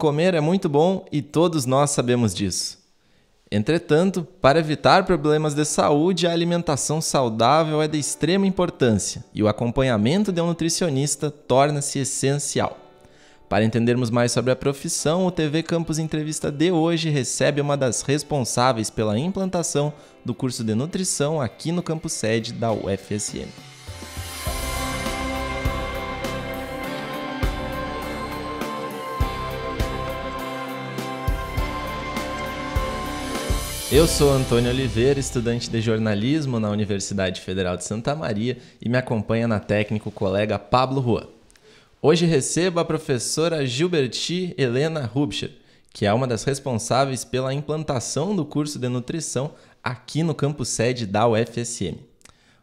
Comer é muito bom e todos nós sabemos disso. Entretanto, para evitar problemas de saúde, a alimentação saudável é de extrema importância e o acompanhamento de um nutricionista torna-se essencial. Para entendermos mais sobre a profissão, o TV Campus Entrevista de hoje recebe uma das responsáveis pela implantação do curso de nutrição aqui no campus sede da UFSM. Eu sou Antônio Oliveira, estudante de jornalismo na Universidade Federal de Santa Maria e me acompanha na técnico o colega Pablo Rua. Hoje recebo a professora Gilberti Helena Rubscher, que é uma das responsáveis pela implantação do curso de nutrição aqui no campus sede da UFSM.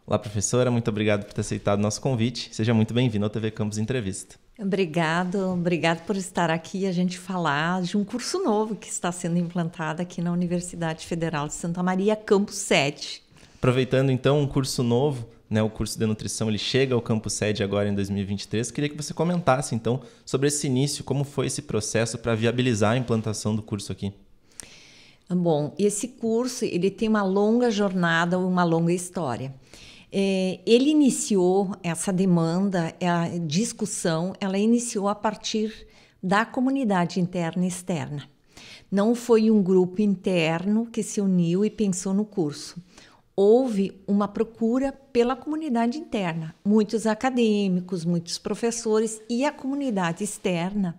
Olá, professora, muito obrigado por ter aceitado o nosso convite. Seja muito bem-vindo ao TV Campus Entrevista. Obrigado, obrigado por estar aqui e a gente falar de um curso novo que está sendo implantado aqui na Universidade Federal de Santa Maria, Campus 7. Aproveitando então um curso novo, né, o curso de nutrição, ele chega ao Campus Sede agora em 2023. Queria que você comentasse então sobre esse início, como foi esse processo para viabilizar a implantação do curso aqui. Bom, esse curso ele tem uma longa jornada, uma longa história. É, ele iniciou essa demanda, a discussão, ela iniciou a partir da comunidade interna e externa. Não foi um grupo interno que se uniu e pensou no curso. Houve uma procura pela comunidade interna, muitos acadêmicos, muitos professores e a comunidade externa.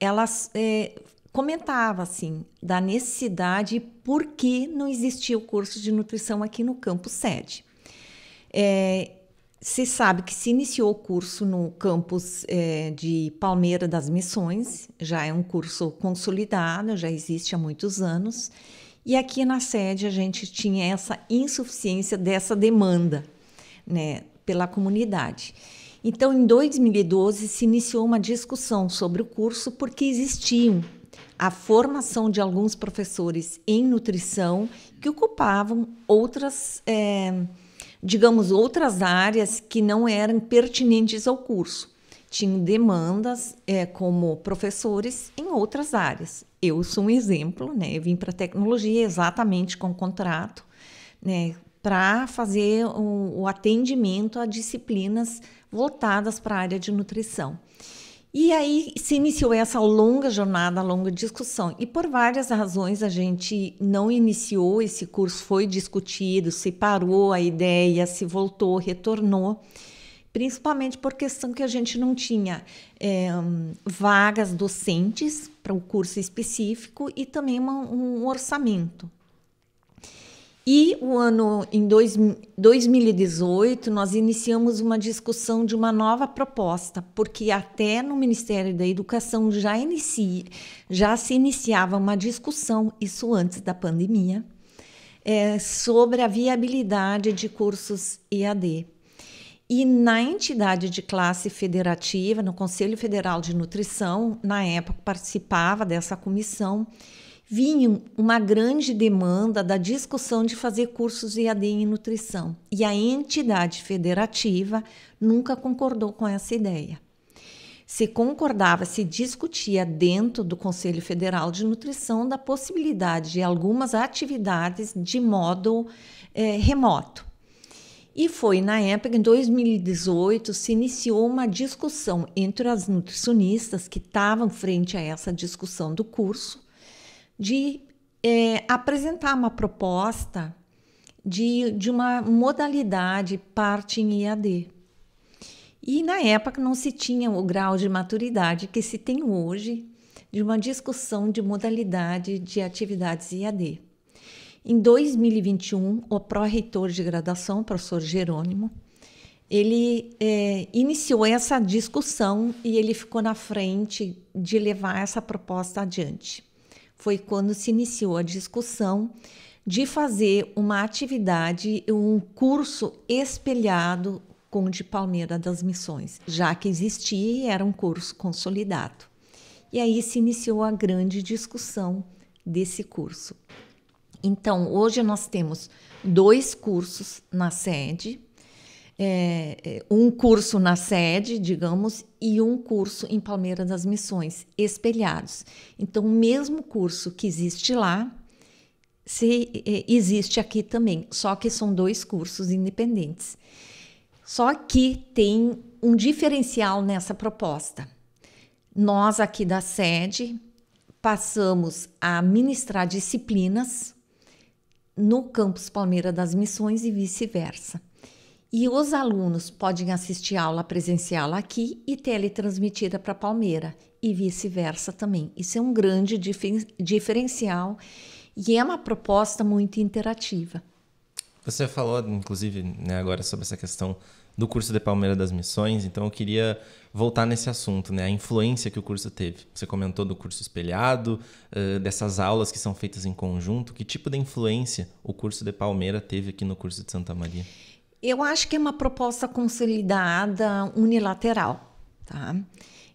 Ela é, comentava assim da necessidade e por que não existia o curso de nutrição aqui no campus sede. É, você sabe que se iniciou o curso no campus é, de Palmeira das Missões, já é um curso consolidado, já existe há muitos anos, e aqui na sede a gente tinha essa insuficiência dessa demanda né, pela comunidade. Então, em 2012, se iniciou uma discussão sobre o curso porque existiam a formação de alguns professores em nutrição que ocupavam outras. É, digamos, outras áreas que não eram pertinentes ao curso. Tinham demandas é, como professores em outras áreas. Eu sou um exemplo, né? Eu vim para tecnologia exatamente com contrato, né? Para fazer o, o atendimento a disciplinas voltadas para a área de nutrição. E aí se iniciou essa longa jornada, longa discussão. E por várias razões a gente não iniciou esse curso, foi discutido, se parou a ideia, se voltou, retornou. Principalmente por questão que a gente não tinha é, vagas docentes para um curso específico e também uma, um orçamento. E o ano em dois, 2018 nós iniciamos uma discussão de uma nova proposta, porque até no Ministério da Educação já já se iniciava uma discussão isso antes da pandemia é, sobre a viabilidade de cursos EAD. E na entidade de classe federativa, no Conselho Federal de Nutrição, na época participava dessa comissão vinha uma grande demanda da discussão de fazer cursos IAD em nutrição e a entidade federativa nunca concordou com essa ideia. Se concordava, se discutia dentro do Conselho Federal de Nutrição da possibilidade de algumas atividades de modo é, remoto. E foi na época, em 2018, se iniciou uma discussão entre as nutricionistas que estavam frente a essa discussão do curso de é, apresentar uma proposta de, de uma modalidade parte em IAD. E na época não se tinha o grau de maturidade que se tem hoje de uma discussão de modalidade de atividades IAD. Em 2021, o pró-reitor de graduação, o professor Jerônimo, ele é, iniciou essa discussão e ele ficou na frente de levar essa proposta adiante foi quando se iniciou a discussão de fazer uma atividade, um curso espelhado com o de Palmeira das Missões, já que existia e era um curso consolidado. E aí se iniciou a grande discussão desse curso. Então, hoje nós temos dois cursos na sede, é, é, um curso na sede, digamos, e um curso em Palmeiras das Missões, espelhados. Então, o mesmo curso que existe lá, se, é, existe aqui também, só que são dois cursos independentes. Só que tem um diferencial nessa proposta. Nós aqui da sede passamos a ministrar disciplinas no campus Palmeira das Missões e vice-versa. E os alunos podem assistir aula presencial aqui e teletransmitida para Palmeira e vice-versa também. Isso é um grande diferencial e é uma proposta muito interativa. Você falou, inclusive, né, agora sobre essa questão do curso de Palmeira das Missões, então eu queria voltar nesse assunto, né? A influência que o curso teve. Você comentou do curso espelhado, uh, dessas aulas que são feitas em conjunto. Que tipo de influência o curso de Palmeira teve aqui no curso de Santa Maria? Eu acho que é uma proposta consolidada unilateral, tá?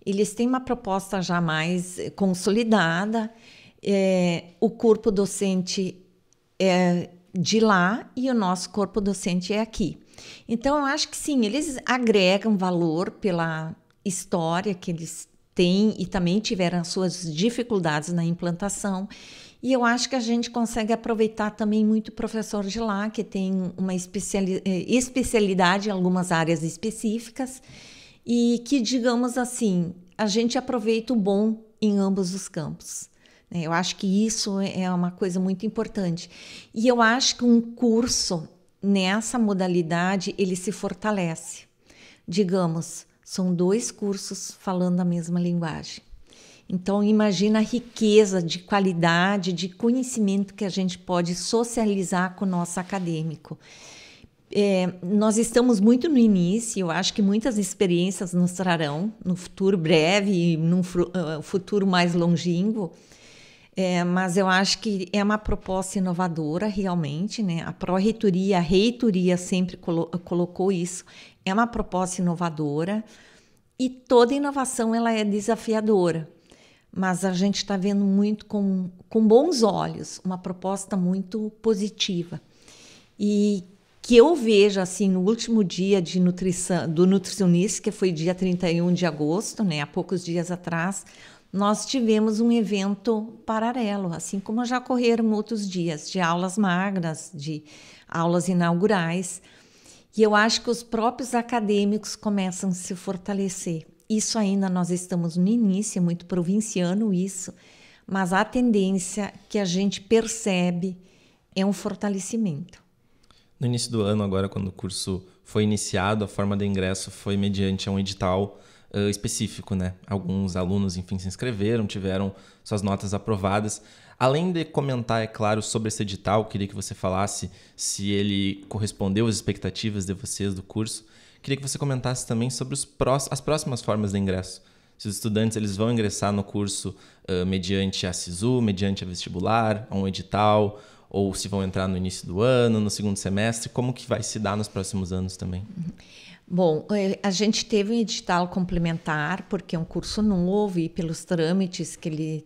Eles têm uma proposta já mais eh, consolidada. É, o corpo docente é de lá e o nosso corpo docente é aqui. Então, eu acho que sim, eles agregam valor pela história que eles têm e também tiveram suas dificuldades na implantação. E eu acho que a gente consegue aproveitar também muito o professor de lá, que tem uma especiali eh, especialidade em algumas áreas específicas, e que, digamos assim, a gente aproveita o bom em ambos os campos. Né? Eu acho que isso é uma coisa muito importante. E eu acho que um curso nessa modalidade ele se fortalece. Digamos, são dois cursos falando a mesma linguagem. Então, imagina a riqueza de qualidade, de conhecimento que a gente pode socializar com o nosso acadêmico. É, nós estamos muito no início, eu acho que muitas experiências nos trarão no futuro breve e num eh, futuro mais longínquo, é, mas eu acho que é uma proposta inovadora realmente, né? A pró-reitoria, a reitoria sempre colo colocou isso, é uma proposta inovadora e toda inovação ela é desafiadora mas a gente está vendo muito com, com bons olhos, uma proposta muito positiva. E que eu vejo assim no último dia de nutrição do nutricionista, que foi dia 31 de agosto, né, há poucos dias atrás, nós tivemos um evento paralelo, assim como já ocorreram outros dias de aulas magras, de aulas inaugurais. E eu acho que os próprios acadêmicos começam a se fortalecer. Isso ainda nós estamos no início, é muito provinciano isso, mas a tendência que a gente percebe é um fortalecimento. No início do ano, agora, quando o curso foi iniciado, a forma de ingresso foi mediante um edital uh, específico, né? Alguns alunos, enfim, se inscreveram, tiveram suas notas aprovadas. Além de comentar, é claro, sobre esse edital, queria que você falasse se ele correspondeu às expectativas de vocês do curso Queria que você comentasse também sobre prós as próximas formas de ingresso. Se os estudantes eles vão ingressar no curso uh, mediante a SISU, mediante a vestibular, a um edital, ou se vão entrar no início do ano, no segundo semestre, como que vai se dar nos próximos anos também? Uhum. Bom, eh, a gente teve um edital complementar, porque é um curso novo e pelos trâmites que ele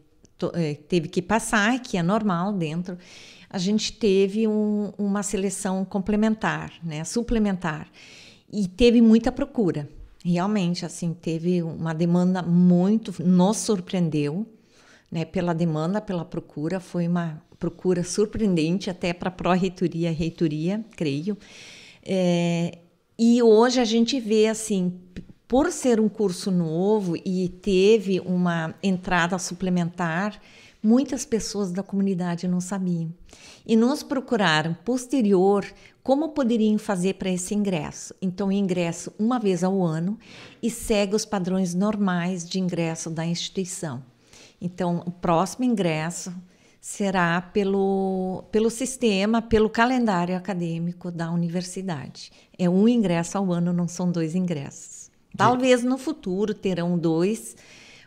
eh, teve que passar, que é normal dentro, a gente teve um, uma seleção complementar, né, suplementar e teve muita procura. Realmente, assim, teve uma demanda muito, nos surpreendeu, né, pela demanda, pela procura, foi uma procura surpreendente até para pró-reitoria e reitoria, creio. É, e hoje a gente vê, assim, por ser um curso novo e teve uma entrada suplementar, muitas pessoas da comunidade não sabiam e nos procuraram posterior como poderiam fazer para esse ingresso. Então, ingresso uma vez ao ano e segue os padrões normais de ingresso da instituição. Então, o próximo ingresso será pelo, pelo sistema, pelo calendário acadêmico da universidade. É um ingresso ao ano, não são dois ingressos. Talvez no futuro terão dois,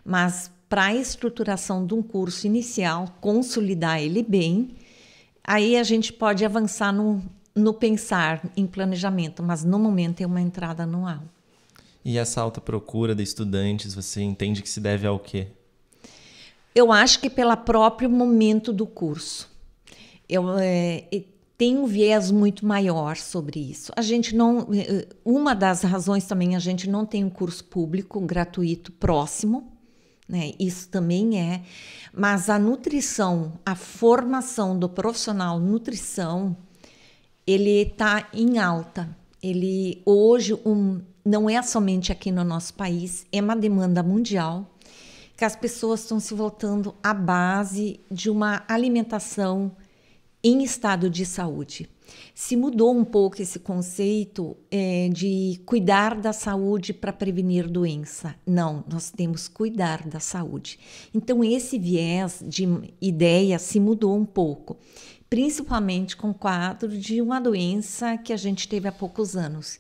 mas para a estruturação de um curso inicial, consolidar ele bem, aí a gente pode avançar no, no pensar em planejamento, mas no momento é uma entrada anual. E essa alta procura de estudantes, você entende que se deve ao quê? Eu acho que pelo próprio momento do curso. Eu, é, tem um viés muito maior sobre isso. A gente não, é, uma das razões também a gente não tem um curso público gratuito próximo. Né? Isso também é. Mas a nutrição, a formação do profissional nutrição, ele está em alta. Ele hoje um, não é somente aqui no nosso país, é uma demanda mundial que as pessoas estão se voltando à base de uma alimentação em estado de saúde. Se mudou um pouco esse conceito é, de cuidar da saúde para prevenir doença. Não, nós temos cuidar da saúde. Então, esse viés de ideia se mudou um pouco, principalmente com o quadro de uma doença que a gente teve há poucos anos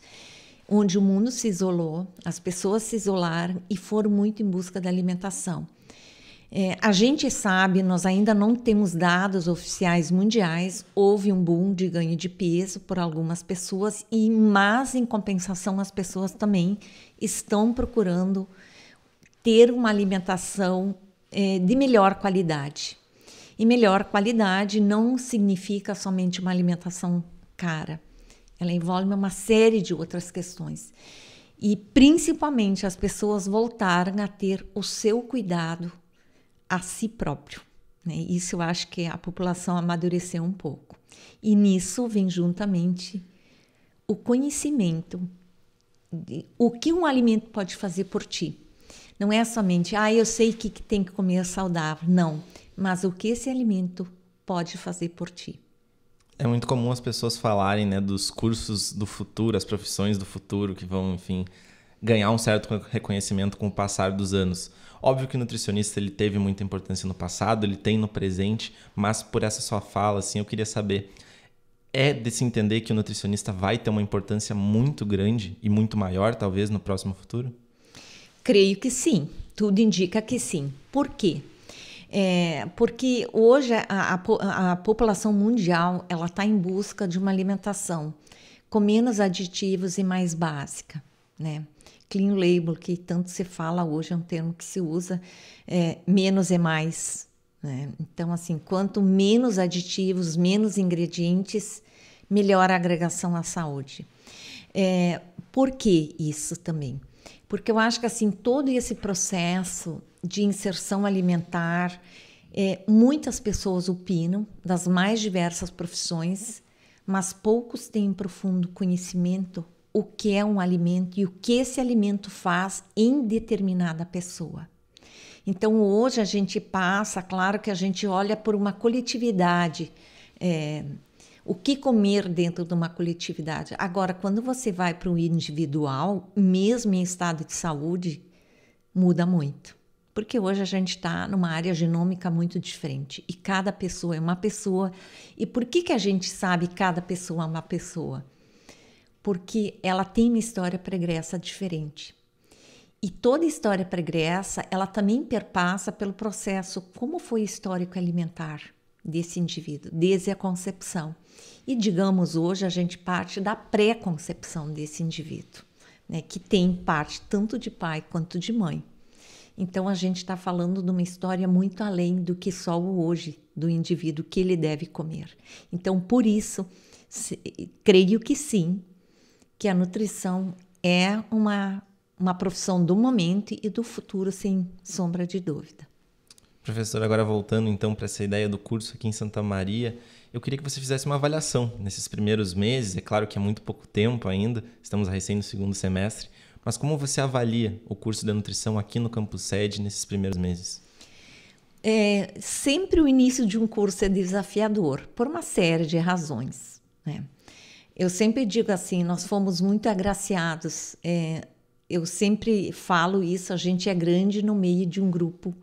onde o mundo se isolou, as pessoas se isolaram e foram muito em busca da alimentação. É, a gente sabe, nós ainda não temos dados oficiais mundiais. Houve um boom de ganho de peso por algumas pessoas, e mas em compensação as pessoas também estão procurando ter uma alimentação é, de melhor qualidade. E melhor qualidade não significa somente uma alimentação cara. Ela envolve uma série de outras questões. E principalmente as pessoas voltarem a ter o seu cuidado a si próprio. Né? Isso eu acho que a população amadureceu um pouco. E nisso vem juntamente o conhecimento de o que um alimento pode fazer por ti. Não é somente, ah, eu sei que tem que comer saudável. Não, mas o que esse alimento pode fazer por ti. É muito comum as pessoas falarem né, dos cursos do futuro, as profissões do futuro que vão, enfim, ganhar um certo reconhecimento com o passar dos anos. Óbvio que nutricionista ele teve muita importância no passado, ele tem no presente, mas por essa sua fala, assim, eu queria saber é de se entender que o nutricionista vai ter uma importância muito grande e muito maior, talvez, no próximo futuro? Creio que sim. Tudo indica que sim. Por quê? É, porque hoje a, a, a população mundial ela está em busca de uma alimentação com menos aditivos e mais básica, né? clean label, que tanto se fala hoje, é um termo que se usa, é, menos é mais. Né? Então, assim, quanto menos aditivos, menos ingredientes, melhor a agregação à saúde. É, por que isso também? Porque eu acho que assim todo esse processo de inserção alimentar, é, muitas pessoas opinam das mais diversas profissões, mas poucos têm profundo conhecimento o que é um alimento e o que esse alimento faz em determinada pessoa. Então hoje a gente passa, claro que a gente olha por uma coletividade, é, o que comer dentro de uma coletividade. Agora, quando você vai para o individual, mesmo em estado de saúde, muda muito. Porque hoje a gente está numa área genômica muito diferente e cada pessoa é uma pessoa. E por que, que a gente sabe cada pessoa é uma pessoa? porque ela tem uma história pregressa diferente. E toda história pregressa, ela também perpassa pelo processo como foi histórico alimentar desse indivíduo, desde a concepção. E digamos hoje a gente parte da pré-concepção desse indivíduo, né, que tem parte tanto de pai quanto de mãe. Então a gente está falando de uma história muito além do que só o hoje do indivíduo que ele deve comer. Então por isso se, creio que sim, que a nutrição é uma, uma profissão do momento e do futuro, sem sombra de dúvida. Professor, agora voltando então para essa ideia do curso aqui em Santa Maria, eu queria que você fizesse uma avaliação nesses primeiros meses. É claro que é muito pouco tempo ainda, estamos recém no segundo semestre, mas como você avalia o curso da nutrição aqui no campus sede nesses primeiros meses? É, sempre o início de um curso é desafiador, por uma série de razões. Né? Eu sempre digo assim, nós fomos muito agraciados. É, eu sempre falo isso, a gente é grande no meio de um grupo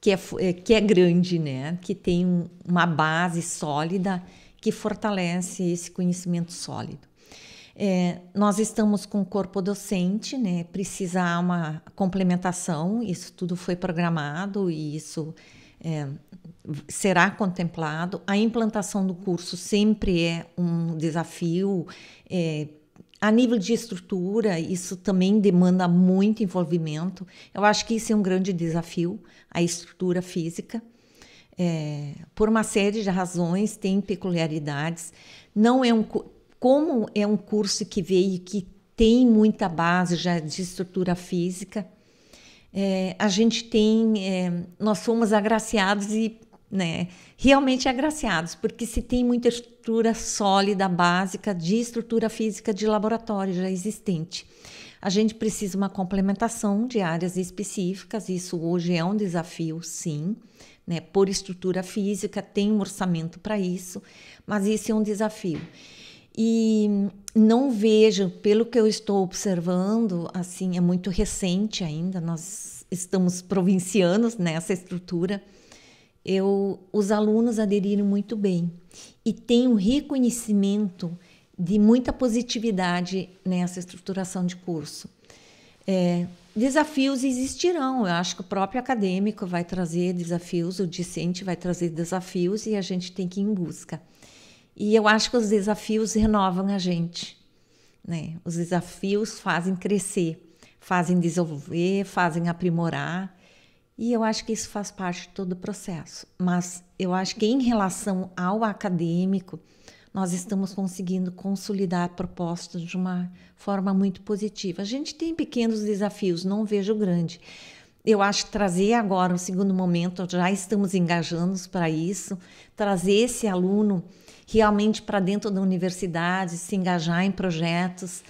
que é, é, que é grande, né? Que tem um, uma base sólida que fortalece esse conhecimento sólido. É, nós estamos com o corpo docente, né? Precisa uma complementação, isso tudo foi programado e isso é, será contemplado. A implantação do curso sempre é um desafio. É, a nível de estrutura, isso também demanda muito envolvimento. Eu acho que isso é um grande desafio, a estrutura física. É, por uma série de razões, tem peculiaridades. Não é um como é um curso que veio que tem muita base já de estrutura física, é, a gente tem, é, nós somos agraciados e né, realmente agraciados, porque se tem muita estrutura sólida, básica, de estrutura física de laboratório já existente. A gente precisa uma complementação de áreas específicas, isso hoje é um desafio, sim, né, por estrutura física, tem um orçamento para isso, mas isso é um desafio. E não vejo, pelo que eu estou observando, assim, é muito recente ainda, nós estamos provincianos nessa né, estrutura. Eu, os alunos aderiram muito bem e tem um reconhecimento de muita positividade nessa estruturação de curso. É, desafios existirão. Eu acho que o próprio acadêmico vai trazer desafios, o discente vai trazer desafios e a gente tem que ir em busca. E eu acho que os desafios renovam a gente. Né? Os desafios fazem crescer, fazem desenvolver, fazem aprimorar. E eu acho que isso faz parte de todo o processo. Mas eu acho que em relação ao acadêmico, nós estamos conseguindo consolidar propostas de uma forma muito positiva. A gente tem pequenos desafios, não vejo grande. Eu acho trazer agora, um segundo momento, já estamos engajando para isso, trazer esse aluno realmente para dentro da universidade, se engajar em projetos.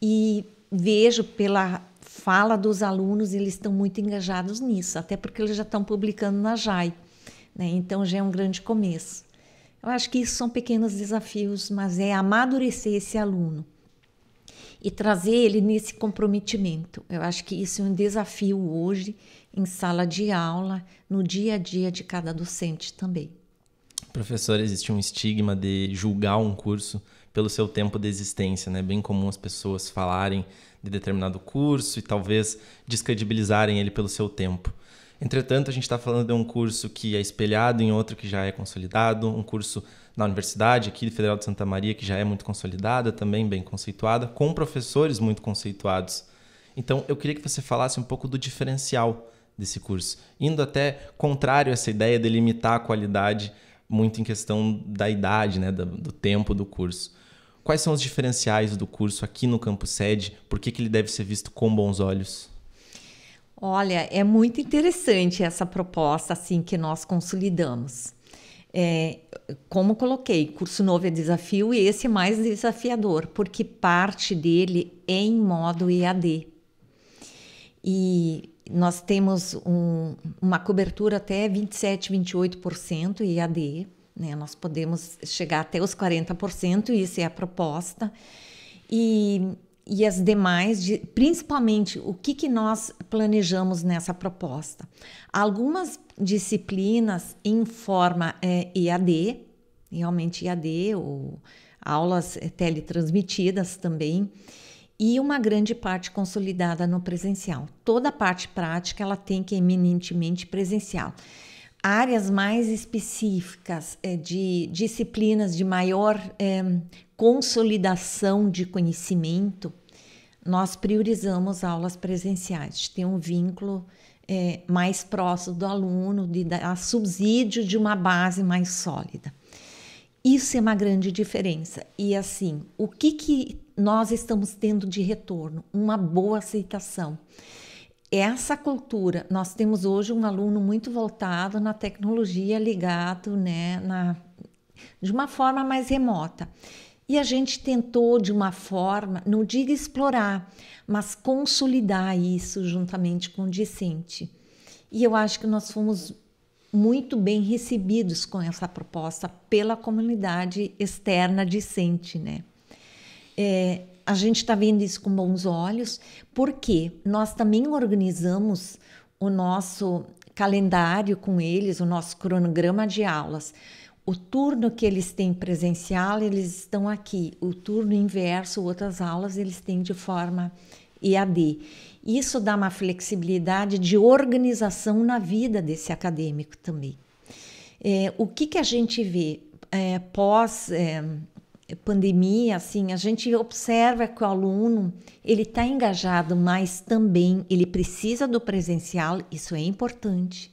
E vejo pela fala dos alunos, eles estão muito engajados nisso, até porque eles já estão publicando na JAI. Né? Então já é um grande começo. Eu acho que isso são pequenos desafios, mas é amadurecer esse aluno e trazer ele nesse comprometimento. Eu acho que isso é um desafio hoje em sala de aula, no dia a dia de cada docente também. Professor, existe um estigma de julgar um curso pelo seu tempo de existência, né? É bem comum as pessoas falarem de determinado curso e talvez descredibilizarem ele pelo seu tempo. Entretanto, a gente está falando de um curso que é espelhado em outro que já é consolidado, um curso na universidade aqui do Federal de Santa Maria que já é muito consolidada, também bem conceituada, com professores muito conceituados. Então, eu queria que você falasse um pouco do diferencial desse curso, indo até contrário a essa ideia de limitar a qualidade muito em questão da idade, né, do, do, tempo do curso. Quais são os diferenciais do curso aqui no campus sede? Por que, que ele deve ser visto com bons olhos? Olha, é muito interessante essa proposta assim que nós consolidamos. É, como coloquei, curso novo é desafio e esse é mais desafiador, porque parte dele é em modo EAD. E nós temos um, uma cobertura até 27, 28% IAD, né? Nós podemos chegar até os 40%, isso é a proposta. E, e as demais, de, principalmente o que, que nós planejamos nessa proposta. Algumas disciplinas em forma é, EAD, realmente IAD, ou aulas é, teletransmitidas também, e uma grande parte consolidada no presencial. Toda a parte prática ela tem que é eminentemente presencial. Áreas mais específicas é, de disciplinas de maior é, consolidação de conhecimento, nós priorizamos aulas presenciais. Tem um vínculo é, mais próximo do aluno, de dar subsídio de uma base mais sólida. Isso é uma grande diferença. E assim, o que, que nós estamos tendo de retorno? Uma boa aceitação. Essa cultura, nós temos hoje um aluno muito voltado na tecnologia, ligado, né, na, de uma forma mais remota. E a gente tentou de uma forma, não diga explorar, mas consolidar isso juntamente com o discente. E eu acho que nós fomos muito bem recebidos com essa proposta pela comunidade externa discente, né? É, a gente está vendo isso com bons olhos, porque nós também organizamos o nosso calendário com eles, o nosso cronograma de aulas. O turno que eles têm presencial, eles estão aqui. O turno inverso, outras aulas, eles têm de forma EAD. Isso dá uma flexibilidade de organização na vida desse acadêmico também. É, o que, que a gente vê é, pós é, pandemia, assim, a gente observa que o aluno ele está engajado, mas também ele precisa do presencial, isso é importante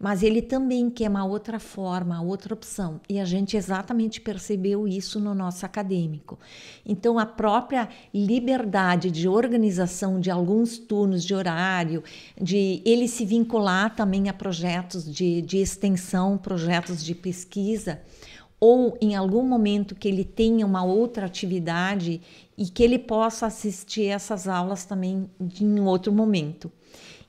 mas ele também quer uma outra forma, outra opção. E a gente exatamente percebeu isso no nosso acadêmico. Então, a própria liberdade de organização de alguns turnos de horário, de ele se vincular também a projetos de, de extensão, projetos de pesquisa ou em algum momento que ele tenha uma outra atividade e que ele possa assistir essas aulas também em outro momento.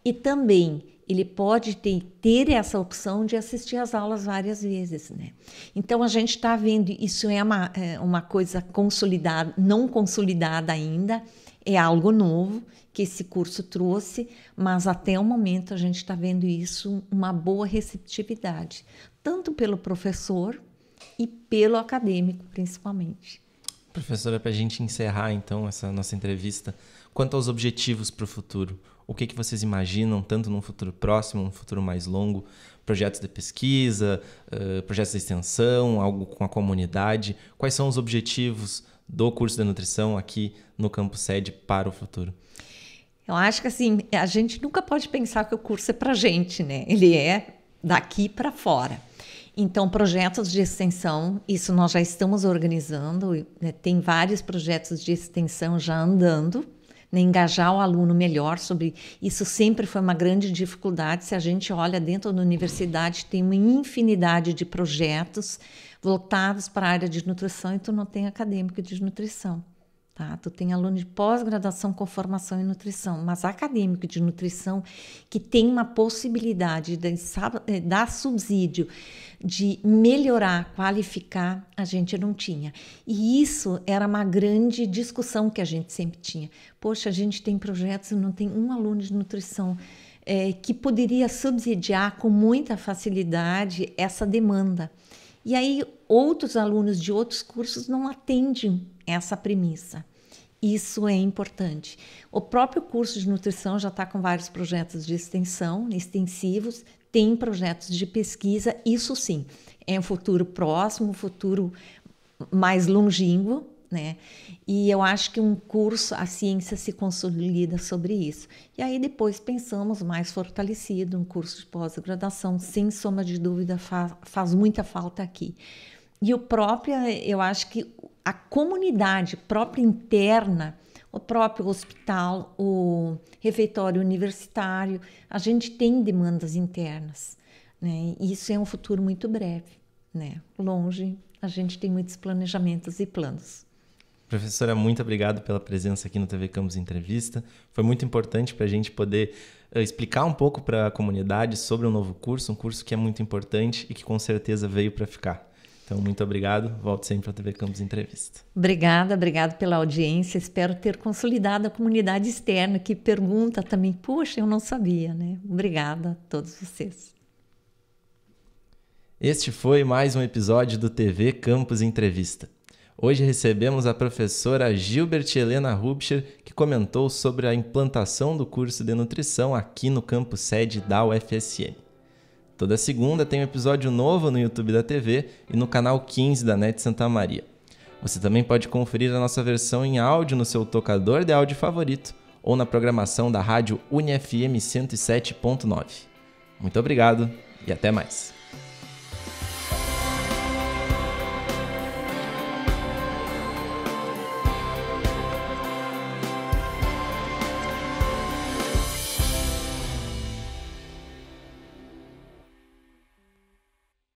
E também ele pode ter, ter essa opção de assistir às aulas várias vezes, né? Então a gente está vendo isso é uma, é uma coisa consolidada, não consolidada ainda, é algo novo que esse curso trouxe, mas até o momento a gente está vendo isso uma boa receptividade, tanto pelo professor e pelo acadêmico principalmente. Professora, para a gente encerrar então essa nossa entrevista, quanto aos objetivos para o futuro, o que, que vocês imaginam, tanto num futuro próximo, num futuro mais longo, projetos de pesquisa, uh, projetos de extensão, algo com a comunidade. Quais são os objetivos do curso de nutrição aqui no campus sede para o futuro? Eu acho que assim, a gente nunca pode pensar que o curso é para gente, né? Ele é daqui para fora. Então, projetos de extensão, isso nós já estamos organizando, né? tem vários projetos de extensão já andando né, engajar o aluno melhor sobre isso sempre foi uma grande dificuldade. Se a gente olha dentro da universidade, tem uma infinidade de projetos voltados para a área de nutrição e tu não tem acadêmico de nutrição. Tá? Tu tem aluno de pós-graduação com formação em nutrição, mas acadêmico de nutrição que tem uma possibilidade de eh, dar subsídio, de melhorar, qualificar, a gente não tinha. E isso era uma grande discussão que a gente sempre tinha. Poxa, a gente tem projetos e não tem um aluno de nutrição é, que poderia subsidiar com muita facilidade essa demanda. E aí outros alunos de outros cursos não atendem essa premissa. Isso é importante. O próprio curso de nutrição já está com vários projetos de extensão, extensivos, tem projetos de pesquisa, isso sim, é um futuro próximo, um futuro mais longínquo, né? E eu acho que um curso, a ciência se consolida sobre isso. E aí depois pensamos mais fortalecido, um curso de pós-graduação, sem sombra de dúvida, faz, faz muita falta aqui. E o próprio, eu acho que a comunidade própria interna, o próprio hospital, o refeitório universitário, a gente tem demandas internas, né? E isso é um futuro muito breve, né? Longe, a gente tem muitos planejamentos e planos. Professora, muito obrigado pela presença aqui no TV Campus Entrevista. Foi muito importante para a gente poder eh, explicar um pouco para a comunidade sobre o um novo curso, um curso que é muito importante e que com certeza veio para ficar. Então, muito obrigado. Volto sempre ao TV Campos Entrevista. Obrigada, obrigado pela audiência. Espero ter consolidado a comunidade externa que pergunta também. Puxa, eu não sabia, né? Obrigada a todos vocês. Este foi mais um episódio do TV Campos Entrevista. Hoje recebemos a professora Gilbert Helena Rubscher, que comentou sobre a implantação do curso de nutrição aqui no campus sede da UFSM. Toda segunda tem um episódio novo no YouTube da TV e no canal 15 da NET Santa Maria. Você também pode conferir a nossa versão em áudio no seu tocador de áudio favorito ou na programação da rádio UniFM 107.9. Muito obrigado e até mais!